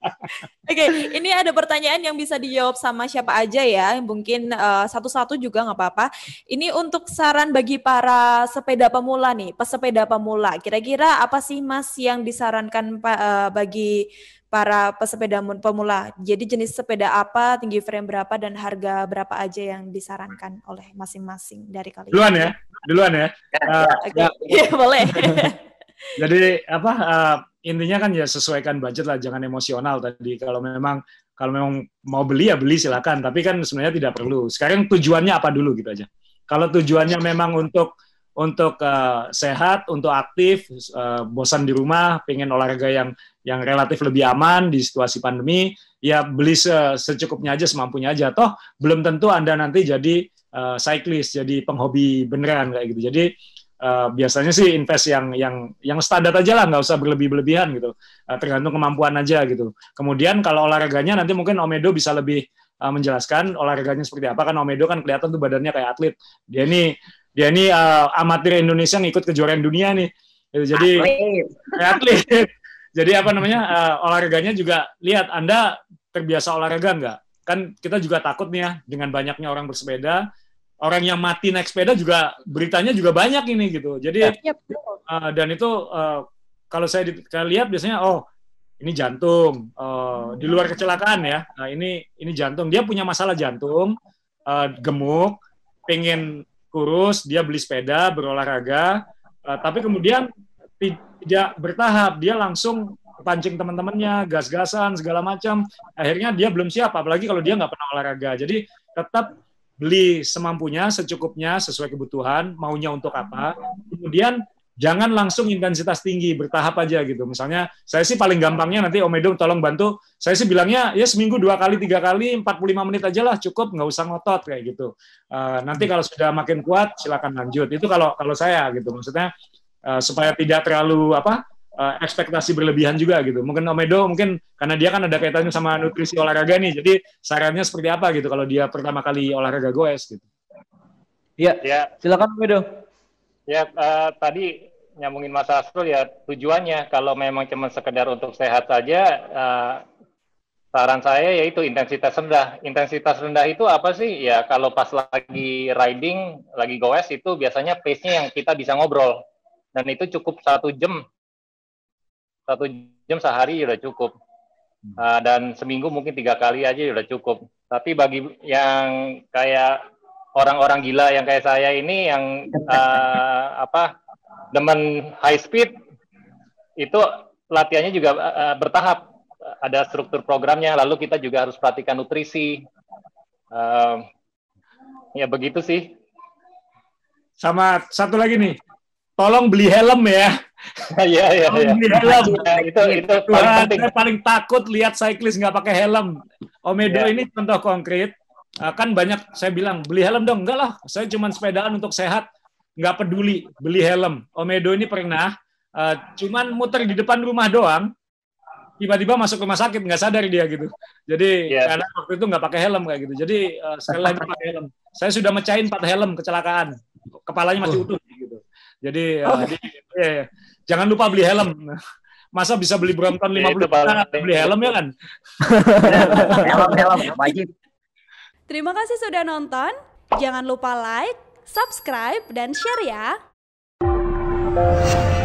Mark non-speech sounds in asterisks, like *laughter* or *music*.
Oke, okay, ini ada pertanyaan yang bisa dijawab sama siapa aja ya, mungkin satu eh, satu-satu juga nggak apa-apa. Ini untuk saran bagi para sepeda pemula nih, pesepeda pemula. Kira-kira apa sih Mas yang disarankan uh, bagi para pesepeda pemula? Jadi jenis sepeda apa, tinggi frame berapa, dan harga berapa aja yang disarankan oleh masing-masing dari kalian? Duluan ya, duluan ya. Uh, okay. ya. boleh. *laughs* Jadi apa uh, intinya kan ya sesuaikan budget lah, jangan emosional tadi. Kalau memang kalau memang mau beli ya beli silakan, tapi kan sebenarnya tidak perlu. Sekarang tujuannya apa dulu gitu aja. Kalau tujuannya memang untuk untuk uh, sehat, untuk aktif, uh, bosan di rumah, pengen olahraga yang yang relatif lebih aman di situasi pandemi, ya beli se secukupnya aja, semampunya aja. Toh belum tentu anda nanti jadi uh, cyclist, jadi penghobi beneran kayak gitu. Jadi Uh, biasanya sih invest yang yang yang standar aja lah nggak usah berlebih-lebihan gitu uh, tergantung kemampuan aja gitu kemudian kalau olahraganya nanti mungkin Omedo bisa lebih uh, menjelaskan olahraganya seperti apa kan Omedo kan kelihatan tuh badannya kayak atlet dia ini dia ini uh, amatir Indonesia yang ikut kejuaraan dunia nih gitu, jadi atlet. atlet *laughs* jadi apa namanya uh, olahraganya juga lihat Anda terbiasa olahraga nggak kan kita juga takut nih ya dengan banyaknya orang bersepeda orang yang mati naik sepeda juga beritanya juga banyak ini gitu. Jadi yep, iya, iya, Uh, eh, dan itu uh, kalau saya, di, saya lihat biasanya oh ini jantung uh, di luar kecelakaan ya. Nah, ini ini jantung dia punya masalah jantung uh, gemuk pengen kurus dia beli sepeda berolahraga uh, tapi kemudian tidak bertahap dia langsung pancing teman-temannya gas-gasan segala macam akhirnya dia belum siap apalagi kalau dia nggak pernah olahraga jadi tetap beli semampunya, secukupnya, sesuai kebutuhan, maunya untuk apa. Kemudian jangan langsung intensitas tinggi, bertahap aja gitu. Misalnya, saya sih paling gampangnya nanti Om oh, Edo tolong bantu, saya sih bilangnya ya seminggu dua kali, tiga kali, 45 menit aja lah cukup, nggak usah ngotot kayak gitu. Uh, nanti kalau sudah makin kuat, silakan lanjut. Itu kalau kalau saya gitu, maksudnya uh, supaya tidak terlalu apa uh, ekspektasi berlebihan juga gitu. Mungkin Omedo mungkin karena dia kan ada kaitannya sama nutrisi olahraga nih. Jadi sarannya seperti apa gitu kalau dia pertama kali olahraga goes gitu. Iya. Ya. Silakan Omedo. Ya uh, tadi nyambungin Mas Asrul ya tujuannya kalau memang cuma sekedar untuk sehat saja uh, saran saya yaitu intensitas rendah. Intensitas rendah itu apa sih? Ya kalau pas lagi riding, lagi goes itu biasanya pace-nya yang kita bisa ngobrol. Dan itu cukup satu jam satu jam sehari sudah cukup uh, dan seminggu mungkin tiga kali aja sudah cukup tapi bagi yang kayak orang-orang gila yang kayak saya ini yang uh, *laughs* apa demen high speed itu latihannya juga uh, bertahap ada struktur programnya lalu kita juga harus perhatikan nutrisi uh, ya begitu sih sama satu lagi nih tolong beli helm ya. *laughs* Iya iya iya. Beli helm. *laughs* Nah, itu itu paling penting. Saya paling takut lihat cyclist nggak pakai helm. Omedo yeah. ini contoh konkret. Nah, kan banyak saya bilang beli helm dong. Enggak lah, saya cuma sepedaan untuk sehat. Nggak peduli beli helm. Omedo ini pernah uh, cuman muter di depan rumah doang. Tiba-tiba masuk rumah sakit nggak sadar dia gitu. Jadi yeah. karena waktu itu nggak pakai helm kayak gitu. Jadi uh, sekali lagi pakai helm. Saya sudah mecahin empat helm kecelakaan. Kepalanya masih utuh. Jadi ya, oh. jadi ya, ya. jangan lupa beli helm. Masa bisa beli Brompton 50 iya, juta beli helm ya kan? helm helm wajib. Terima kasih sudah nonton. Jangan lupa like, subscribe dan share ya.